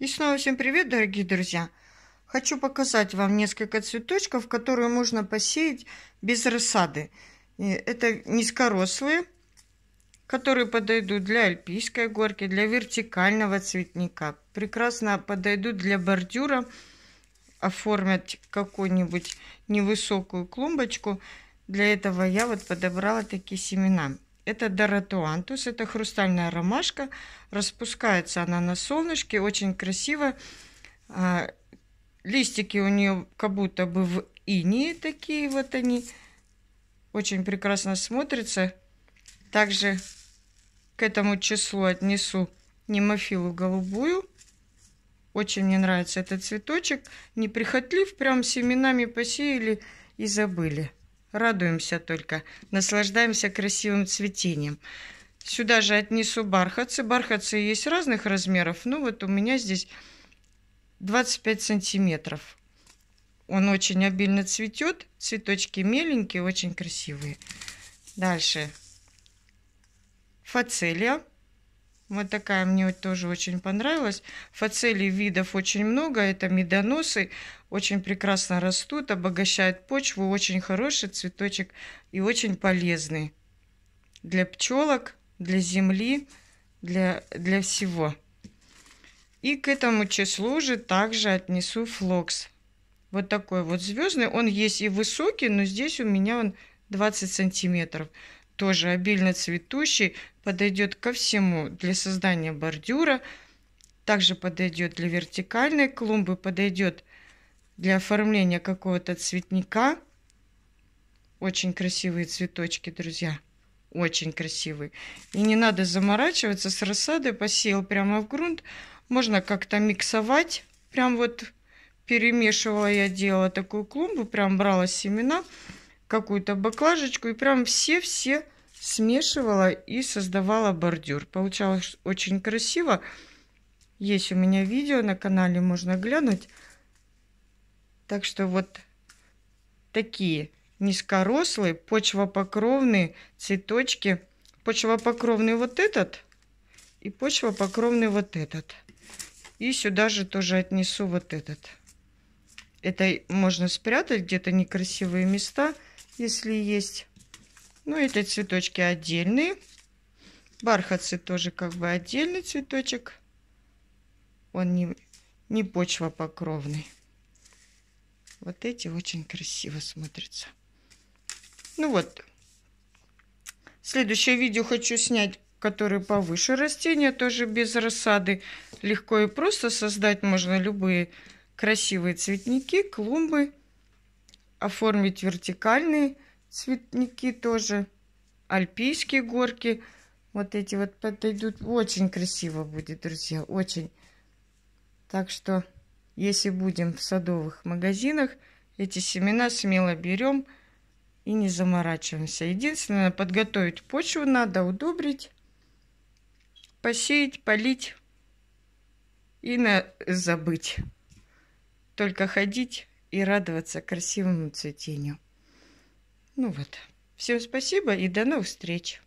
И снова всем привет, дорогие друзья! Хочу показать вам несколько цветочков, которые можно посеять без рассады. Это низкорослые, которые подойдут для альпийской горки, для вертикального цветника. Прекрасно подойдут для бордюра, оформят какую-нибудь невысокую клумбочку. Для этого я вот подобрала такие семена. Это доротуантус, это хрустальная ромашка. Распускается она на солнышке, очень красиво. А, листики у нее как будто бы в инии такие вот они. Очень прекрасно смотрится. Также к этому числу отнесу немофилу голубую. Очень мне нравится этот цветочек. Неприхотлив, прям семенами посеяли и забыли. Радуемся только, наслаждаемся красивым цветением. Сюда же отнесу бархатцы. Бархатцы есть разных размеров. Ну вот у меня здесь 25 сантиметров. Он очень обильно цветет. Цветочки меленькие, очень красивые. Дальше. Фацелия. Вот такая мне тоже очень понравилась. Фацелий видов очень много. Это медоносы. Очень прекрасно растут, обогащают почву. Очень хороший цветочек и очень полезный для пчелок, для земли, для, для всего. И к этому числу же также отнесу флокс. Вот такой вот звездный. Он есть и высокий, но здесь у меня он 20 сантиметров тоже обильно цветущий, подойдет ко всему для создания бордюра, также подойдет для вертикальной клумбы, подойдет для оформления какого-то цветника. Очень красивые цветочки, друзья. Очень красивые. И не надо заморачиваться с рассадой. Посеял прямо в грунт. Можно как-то миксовать. Прям вот перемешивала я, делала такую клумбу. Прям брала семена какую-то баклажечку и прям все-все смешивала и создавала бордюр. Получалось очень красиво. Есть у меня видео на канале, можно глянуть. Так что вот такие низкорослые, почвопокровные цветочки. Почвопокровный вот этот и почвопокровный вот этот. И сюда же тоже отнесу вот этот. Это можно спрятать где-то некрасивые места – если есть. Ну, эти цветочки отдельные. Бархатцы тоже как бы отдельный цветочек. Он не, не покровный. Вот эти очень красиво смотрятся. Ну вот. Следующее видео хочу снять, которое повыше растения, тоже без рассады. Легко и просто создать можно любые красивые цветники, клумбы оформить вертикальные цветники тоже, альпийские горки. Вот эти вот подойдут. Очень красиво будет, друзья, очень. Так что, если будем в садовых магазинах, эти семена смело берем и не заморачиваемся. Единственное, подготовить почву надо, удобрить, посеять, полить и на... забыть. Только ходить и радоваться красивому цветению. Ну вот. Всем спасибо и до новых встреч.